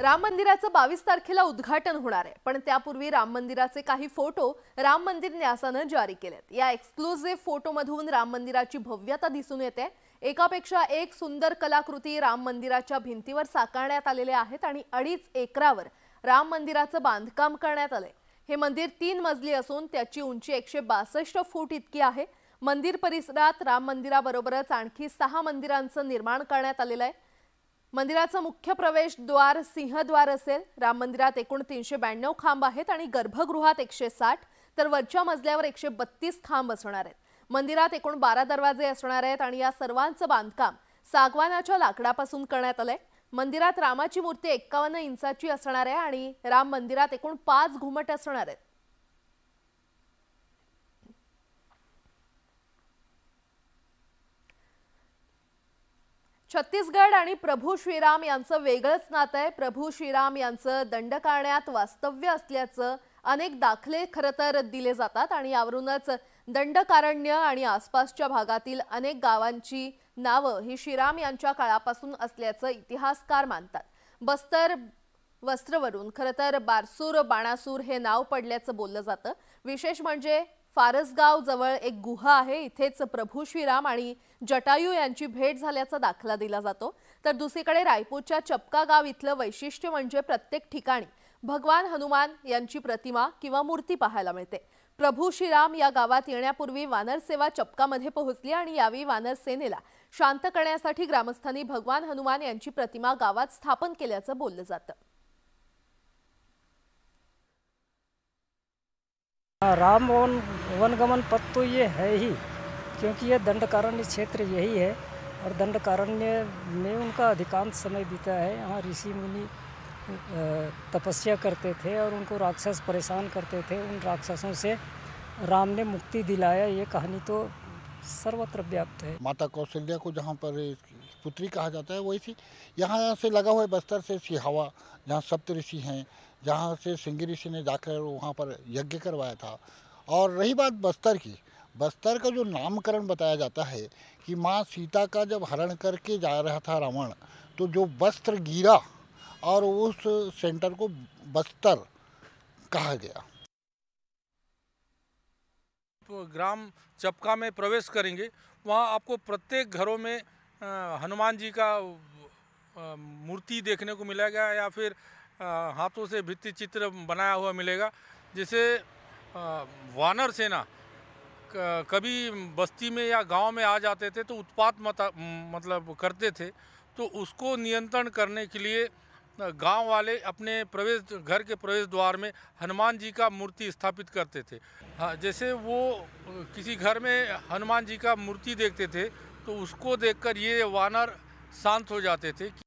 राम मंदिराचं बावीस तारखेला उद्घाटन होणार आहे पण त्यापूर्वी राम मंदिराचे काही फोटो राम मंदिर न्यासानं जारी केलेत या एक्सक्लुझिव्ह फोटोमधून राम मंदिराची भव्यता दिसून येते एकापेक्षा एक सुंदर कलाकृती राम मंदिराच्या भिंतीवर साकारण्यात आलेल्या आहेत आणि अडीच एकरावर राम मंदिराचं बांधकाम करण्यात आलंय हे मंदिर तीन मजली असून त्याची उंची एकशे बासष्ट फूट इतकी आहे मंदिर परिसरात राम मंदिराबरोबरच आणखी सहा मंदिरांचं निर्माण करण्यात आलेलं आहे मंदिराचं मुख्य प्रवेशद्वार सिंहद्वार असेल राम मंदिरात एकूण तीनशे ब्याण्णव खांब आहेत आणि गर्भगृहात एकशे साठ तर वरच्या मजल्यावर एकशे बत्तीस खांब असणार आहेत मंदिरात एकूण बारा दरवाजे असणार आहेत आणि या सर्वांचं बांधकाम सागवानाच्या लाकडापासून करण्यात आलंय मंदिरात रामाची मूर्ती एक्कावन्न इंचाची असणार आहे आणि राम मंदिरात एकूण पाच घुमट असणार आहेत छत्तीसगड आणि प्रभू श्रीराम यांचं वेगळंच नातं आहे प्रभू श्रीराम यांचं दंडकारण्यात वास्तव्य असल्याचं अनेक दाखले खरं तर दिले जातात आणि यावरूनच दंडकारण्य आणि आसपासच्या भागातील अनेक गावांची नावं ही श्रीराम यांच्या काळापासून असल्याचं इतिहासकार मानतात बस्तर वस्त्रवरून खरं तर बारसूर बाणासूर हे नाव पडल्याचं बोललं जातं विशेष म्हणजे फारसगाव जवळ एक गुहा आहे इथेच प्रभू श्रीराम आणि जटायू यांची भेट झाल्याचा दाखला दिला जातो तर दुसरीकडे रायपूरच्या चपका गाव इथलं वैशिष्ट्य म्हणजे प्रत्येक ठिकाणी भगवान हनुमान यांची प्रतिमा किंवा मूर्ती पाहायला मिळते प्रभू श्रीराम या गावात येण्यापूर्वी वानरसेवा चपकामध्ये पोहोचली आणि यावेळी वानर सेनेला शांत करण्यासाठी ग्रामस्थांनी भगवान हनुमान यांची प्रतिमा गावात स्थापन केल्याचं बोललं जातं राम वन वनगमन पथ तो ये है ही क्योंकि ये दंडकारण्य क्षेत्र यही है और दंडकारण्य में उनका अधिकांश समय बीता है यहाँ ऋषि मुनि तपस्या करते थे और उनको राक्षस परेशान करते थे उन राक्षसों से राम ने मुक्ति दिलाया ये कहानी तो सर्वत्र व्याप्त है माता कौशल्या को जहाँ पर पुत्री कहा जाता है वही थी यहाँ से लगा हुआ है बस्तर से सिहावा जहाँ सप्त ऋषि हैं जहाँ से सिंगी ऋषि ने जाकर वहाँ पर यज्ञ करवाया था और रही बात बस्तर की बस्तर का जो नामकरण बताया जाता है कि माँ सीता का जब हरण करके जा रहा था रावण तो जो वस्त्र गिरा और उस सेंटर को बस्तर कहा गया तो ग्राम चपका में प्रवेश करेंगे वहाँ आपको प्रत्येक घरों में हनुमान जी का मूर्ति देखने को मिलेगा या फिर हाथों से भित्ति चित्र बनाया हुआ मिलेगा जिसे वानर सेना कभी बस्ती में या गांव में आ जाते थे तो उत्पात मतलब करते थे तो उसको नियंत्रण करने के लिए गांव वाले अपने प्रवेश घर के प्रवेश द्वार में हनुमान जी का मूर्ति स्थापित करते थे हाँ, जैसे वो किसी घर में हनुमान जी का मूर्ति देखते थे तो उसको देखकर ये वानर शांत हो जाते थे